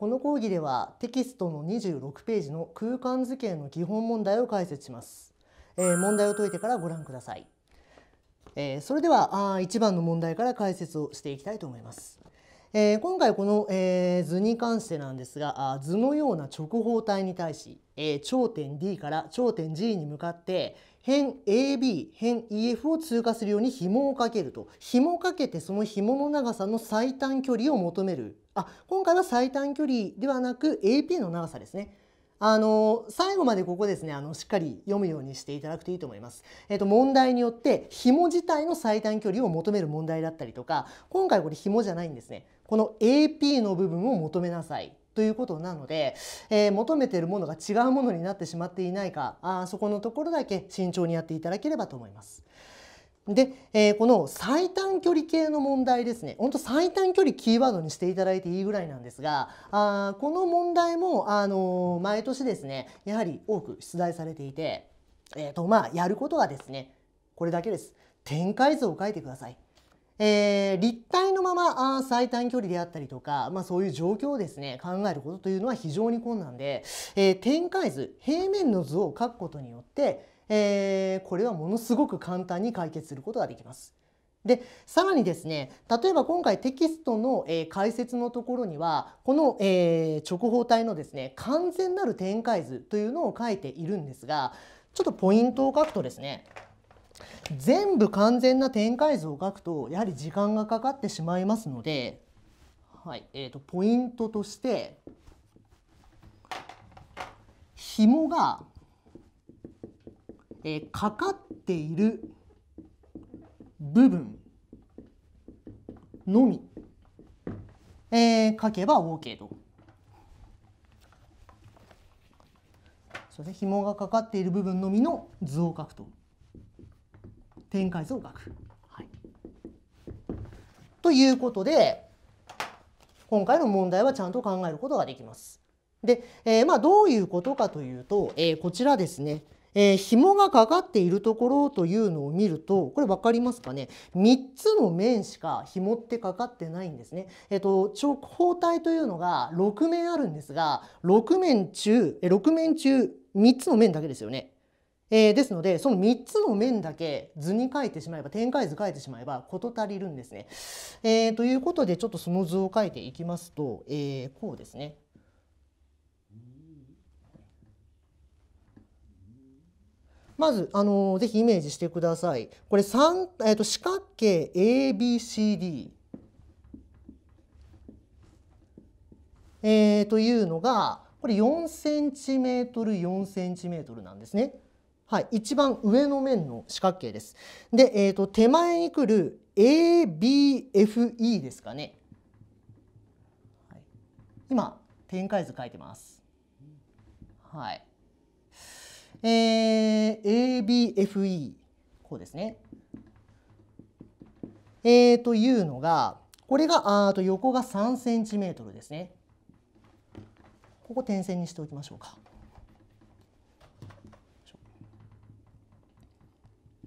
この講義ではテキストの26ページの空間図形の基本問題を解説します。えー、問題を解いてからご覧ください。えー、それではあ1番の問題から解説をしていきたいと思います。えー、今回この、え図に関してなんですがあ図のような直方体に対し、え頂点 D から頂点 G に向かって辺 AB 辺 EF を通過するように紐をかけると紐をかけてその紐の長さの最短距離を求めるあ今回は最短距離ではなく AP の長さですね。あの最後までここですねあのしっかり読むようにしていただくといいと思います。えっと、問題によって紐自体の最短距離を求める問題だったりとか今回これ紐じゃないんですねこの AP の部分を求めなさいということなので、えー、求めているものが違うものになってしまっていないかあそこのところだけ慎重にやっていただければと思います。で、えー、この最短距離系の問題ですね、本当最短距離キーワードにしていただいていいぐらいなんですが、あこの問題も、あのー、毎年ですね、やはり多く出題されていて、えーとまあ、やることはですね、これだけです。展開図を書いてください。えー、立体のままあ最短距離であったりとか、まあ、そういう状況をですね考えることというのは非常に困難で、えー、展開図平面の図を書くことによってえー、これはものすごく簡単に解決することができます。でさらにですね例えば今回テキストの、えー、解説のところにはこの、えー、直方体のですね完全なる展開図というのを書いているんですがちょっとポイントを書くとですね全部完全な展開図を書くとやはり時間がかかってしまいますので、はいえーと、とポイントとして紐がえー、かかっている部分のみ、えー、書けば OK と。それで紐がかかっている部分のみの図を書くと。展開図を書く。はい、ということで、今回の問題はちゃんと考えることができます。で、えー、まあどういうことかというと、えー、こちらですね。えー、紐がかかっているところというのを見るとこれ分かりますかね3つの面しか紐ってかかってないんですね。えっと、直方体というのが6面あるんですが6面中6面中3つの面だけですよね。えー、ですのでその3つの面だけ図に書いてしまえば展開図書いてしまえば事足りるんですね。えー、ということでちょっとその図を書いていきますと、えー、こうですね。まず、あのー、ぜひイメージしてください。これ三、えーと、四角形 ABCD、えー、というのがこれ 4cm4cm なんですね。はい、一番上の面の四角形です。で、えーと、と手前に来る ABFE ですかね。はい、今展開図書いてます。はいえー、ABFE こうですね。えー、というのがこれがあと横が 3cm ですね。ここ点線にしておきましょうか。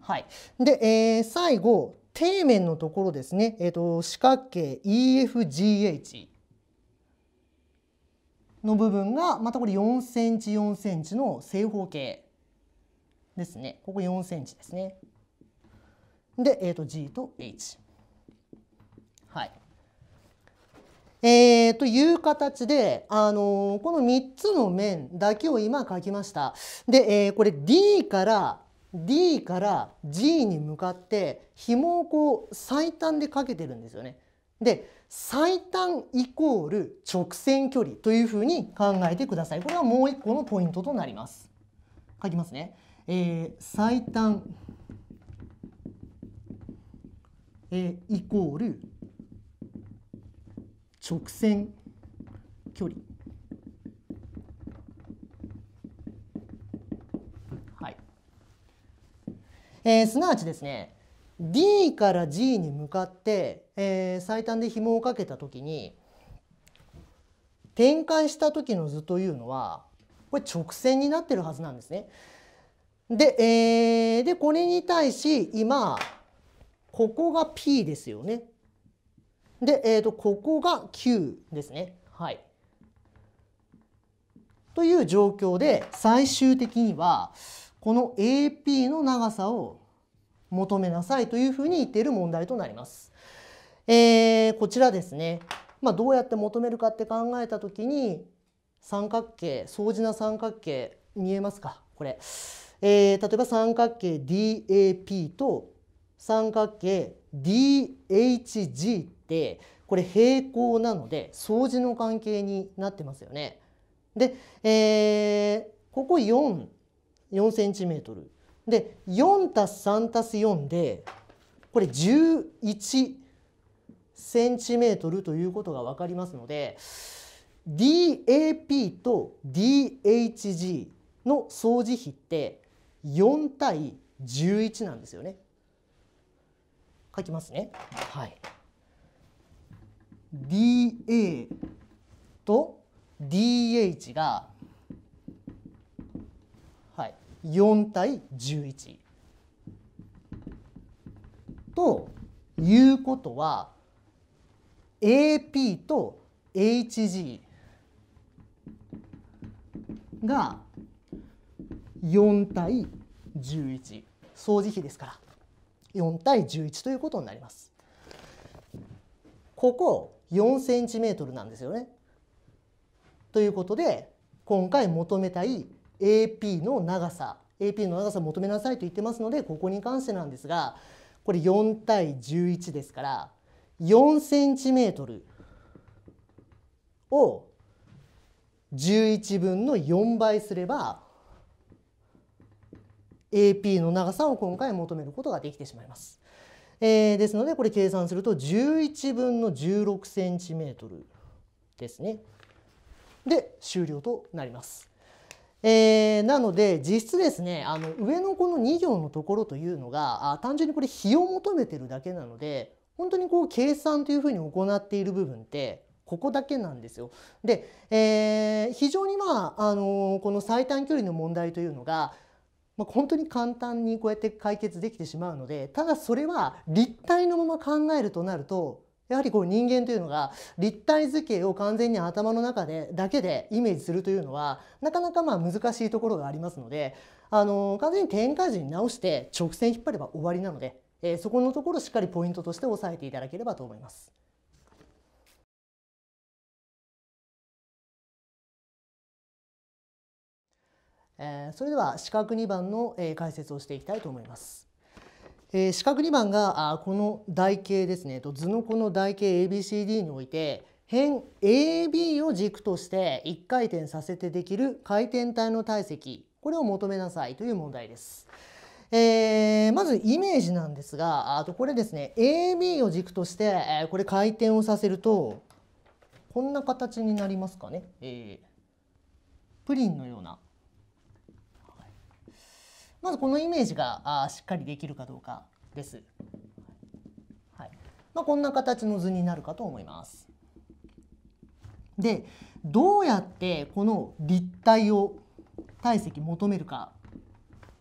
はい、で、えー、最後底面のところですね、えーと四角形 EFGH の部分がまたこれ4センチ4センチの正方形ですね。ここ4センチですね。で、えー、と G と H。はい。えー、という形で、あのー、この3つの面だけを今書きました。で、えー、これ D から D から G に向かって紐をこう最短でかけてるんですよね。で最短イコール直線距離というふうに考えてください。これはもう一個のポイントとなります。書きますね。えー、最短、えー、イコール直線距離。はい。えー、すなわちですね、D から G に向かって、えー、最短で紐をかけた時に展開した時の図というのはこれ直線になってるはずなんですね。で,、えー、でこれに対し今ここが P ですよね。で、えー、とここが Q ですね。はい、という状況で最終的にはこの AP の長さを求めなさいというふうに言っている問題となります。えー、こちらですね、まあ、どうやって求めるかって考えた時に三角形相似な三角形見えますかこれ、えー、例えば三角形 DAP と三角形 DHG ってこれ平行なので相似の関係になってますよね。で、えー、ここ4 4センチメートルで4たす3たす4でこれ11センチメートルということが分かりますので DAP と DHG の相似比って4対11なんですよね。書きますね。はい、DA と DH が4対11。ということは AP と HG が4対11掃除比ですから4対11ということになります。ここ4センチメートルなんですよね。ということで今回求めたい AP の長さ AP の長さを求めなさいと言ってますのでここに関してなんですがこれ4対11ですから4センチメートルを11分の4倍すれば AP の長さを今回求めることができてしまいます。えー、ですのでこれ計算すると11分の16センチメートルですね。で終了となります。えー、なので実質ですねあの上のこの2行のところというのがあ単純にこれ比を求めてるだけなので本当にこう計算というふうに行っている部分ってここだけなんですよ。で、えー、非常にまあ、あのー、この最短距離の問題というのが、まあ、本当に簡単にこうやって解決できてしまうのでただそれは立体のまま考えるとなるとやはりこう人間というのが立体図形を完全に頭の中でだけでイメージするというのはなかなかまあ難しいところがありますのであの完全に展開時に直して直線引っ張れば終わりなので、えー、そこのところしっかりポイントとして押さえていただければと思います。えー、それでは四角2番の、え解説をしていきたいと思います。えー、四角二番があこの台形ですねと図のこの台形 ABCD において辺 AB を軸として一回転させてできる回転体の体積これを求めなさいという問題です。えー、まずイメージなんですがあとこれですね AB を軸として、えこれ回転をさせるとこんな形になりますかね、えー、プリンのようなまずこのイメージがあしっかりできるかどうかです。はいまあ、こんな形の図になるかと思います。でどうやってこの立体を体積求めるか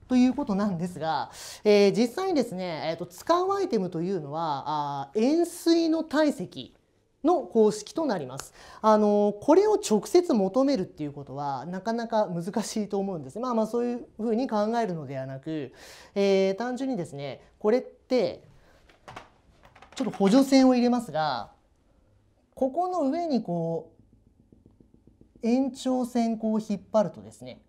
ということなんですが、えー、実際にですね、えー、と使うアイテムというのはあ円錐の体積の公式となります。あのこれを直接求めるっていうことはなかなか難しいと思うんですね。まあまあそういうふうに考えるのではなく、えー、単純にですねこれってちょっと補助線を入れますがここの上にこう延長線こう引っ張るとですね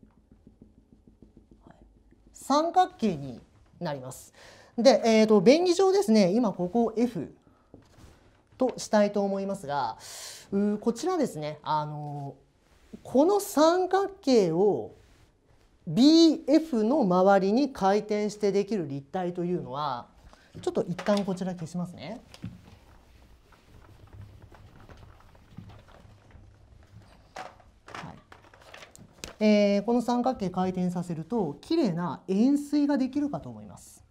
三角形になります。で、えーと便宜上ですね今ここ F としたいと思いますがうこちらですねあのこの三角形を BF の周りに回転してできる立体というのはちょっと一旦こちら消しますね。えー、この三角形回転させると綺麗な円錐ができるかと思います。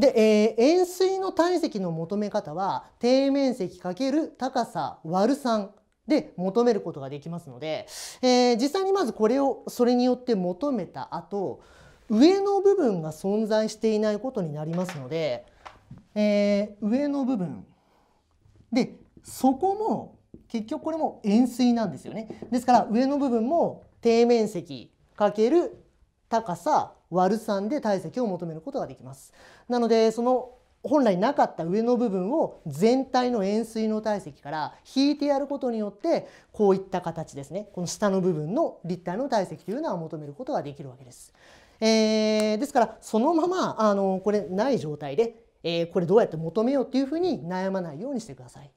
で、えー、円錐の体積の求め方は底面積×高さ割る3で求めることができますので、えー、実際にまずこれをそれによって求めた後上の部分が存在していないことになりますので、えー、上の部分でそこも結局これも円錐なんですよね。ですから上の部分も底面積×高さ割る3で体積を求めることができます。なのでその本来なかった上の部分を全体の円錐の体積から引いてやることによってこういった形ですねこの下の部分の立体の体積というのは求めることができるわけです。えー、ですからそのままあのこれない状態で、えー、これどうやって求めようっていうふうに悩まないようにしてください。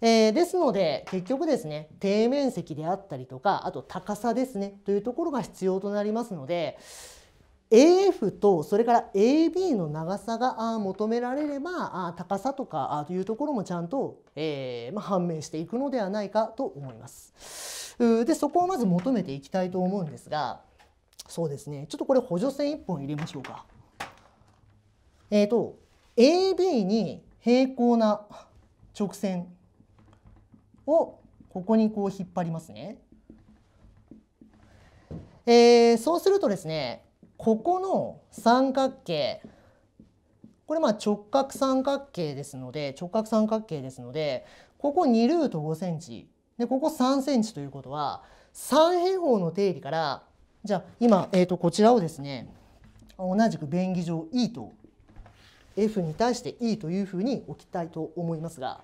えー、ですので結局ですね底面積であったりとかあと高さですねというところが必要となりますので AF とそれから AB の長さが求められれば高さとかというところもちゃんと、えーまあ、判明していくのではないかと思います。でそこをまず求めていきたいと思うんですがそうですねちょっとこれ補助線1本入れましょうか。えっ、ー、と AB に平行な直線をここにこう引っ張りますね。えー、そうするとですねここの三角形これま直角三角形ですので直角三角形ですのでここ2ルート5センチでここ3センチということは三平方の定理からじゃあ今、えー、とこちらをですね同じく便宜上 E と F に対して E というふうに置きたいと思いますが。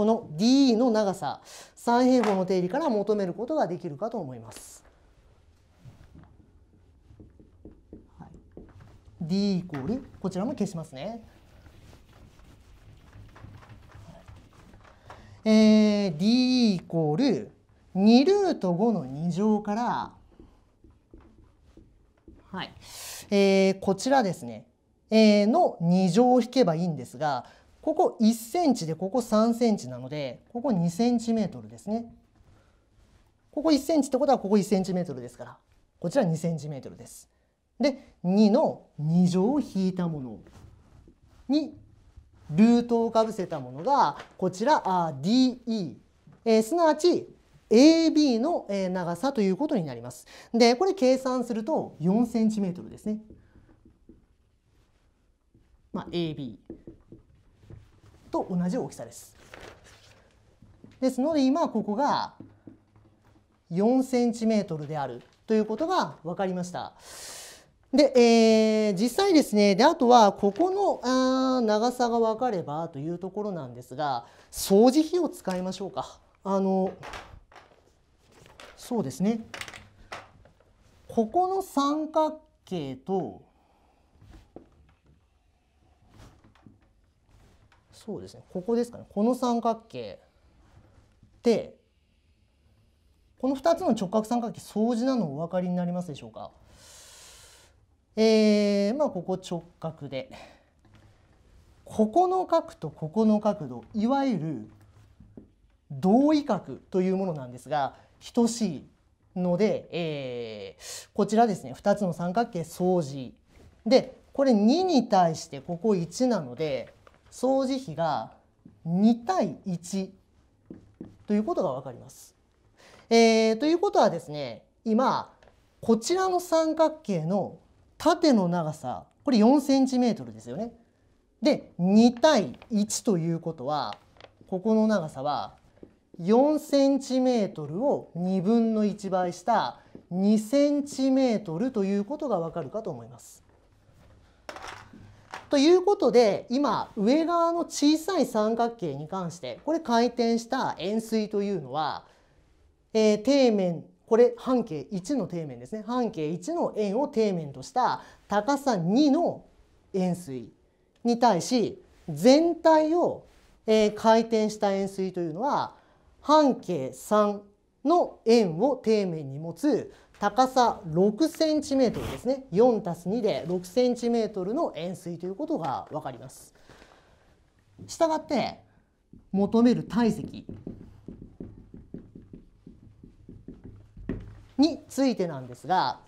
この d の長さ、三平方の定理から求めることができるかと思います。はい、D イコール、こちらも消しますね。えー、D イコール2ルート5の2乗から、はいえー、こちらですね、A、の2乗を引けばいいんですがここ1センチでここ3センチなのでここ2センチメートルですね。ここ1センチってことはここ1センチメートルですからこちら2センチメートルです。で2の2乗を引いたものにルートをかぶせたものがこちら DE、えー、すなわち AB の長さということになります。でこれ計算すると 4cm ですね。まあ、AB と同じ大きさです。ですので今ここが 4cm であるということが分かりました。で、えー、実際ですねであとはここのあ長さが分かればというところなんですが掃除費を使いましょうか。あのそうですねここの三角形とそうですねここですかねこの三角形でこの2つの直角三角形相似なのお分かりになりますでしょうかえー、まあここ直角でここの角とここの角度いわゆる同位角というものなんですが等しいので、えー、こちらですね2つの三角形相似でこれ2に対してここ1なので相似比が2対1ということが分かります。えー、ということはですね今こちらの三角形の縦の長さこれ 4cm ですよね。で2対1ということはここの長さは 4cm を2分の1倍した 2cm ということがわかるかと思います。ということで今上側の小さい三角形に関してこれ回転した円錐というのは、えー、底面これ半径1の底面ですね半径1の円を底面とした高さ2の円錐に対し全体を、えー、回転した円錐というのは半径3の円を底面に持つ高さ6センチメートルですね4たす2で6センチメートルの円錐ということが分かります。したがって求める体積についてなんですが、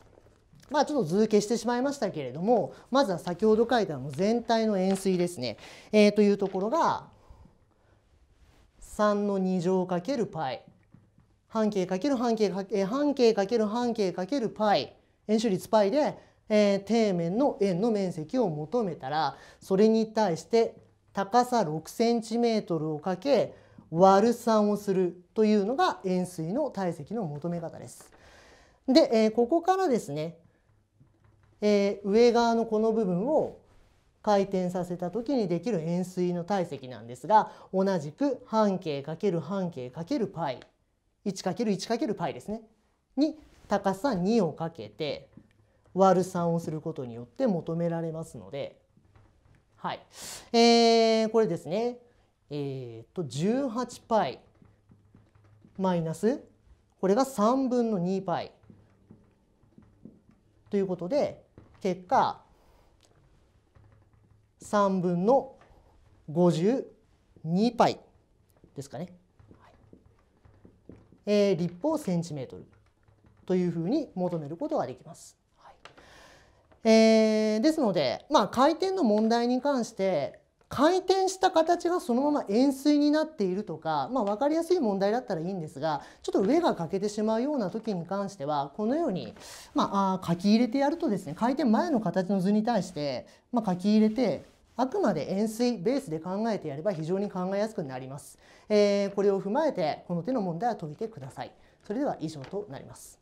まあ、ちょっと図形してしまいましたけれどもまずは先ほど書いたの全体の円錐ですね、えー、というところが3の2乗かける π 半径かける半径かけ半径かける半径かける π 円周率 π で、えー、底面の円の面積を求めたらそれに対して高さ 6cm をかけ割る3をするというのが円錐の体積の求め方です。で、えー、ここからですね、えー、上側のこの部分を回転させた時にできる円錐の体積なんですが同じく半径×半径 ×π 1×1×π ですねに高さ2をかけて割る3をすることによって求められますので、はい、えー、これですね、えー、っと 18π マイナスこれが3分の 2π ということで結果3分の 52π ですかね。えー、立方センチメートルというふうに求めることができます。はいえー、ですので、まあ、回転の問題に関して回転した形がそのまま円錐になっているとか、まあ、分かりやすい問題だったらいいんですがちょっと上が欠けてしまうような時に関してはこのように、まあ、書き入れてやるとですね回転前の形の図に対して、まあ、書き入れてあくまで円錐ベースで考えてやれば非常に考えやすくなります。えー、これを踏まえてこの手の問題は解いてください。それでは以上となります。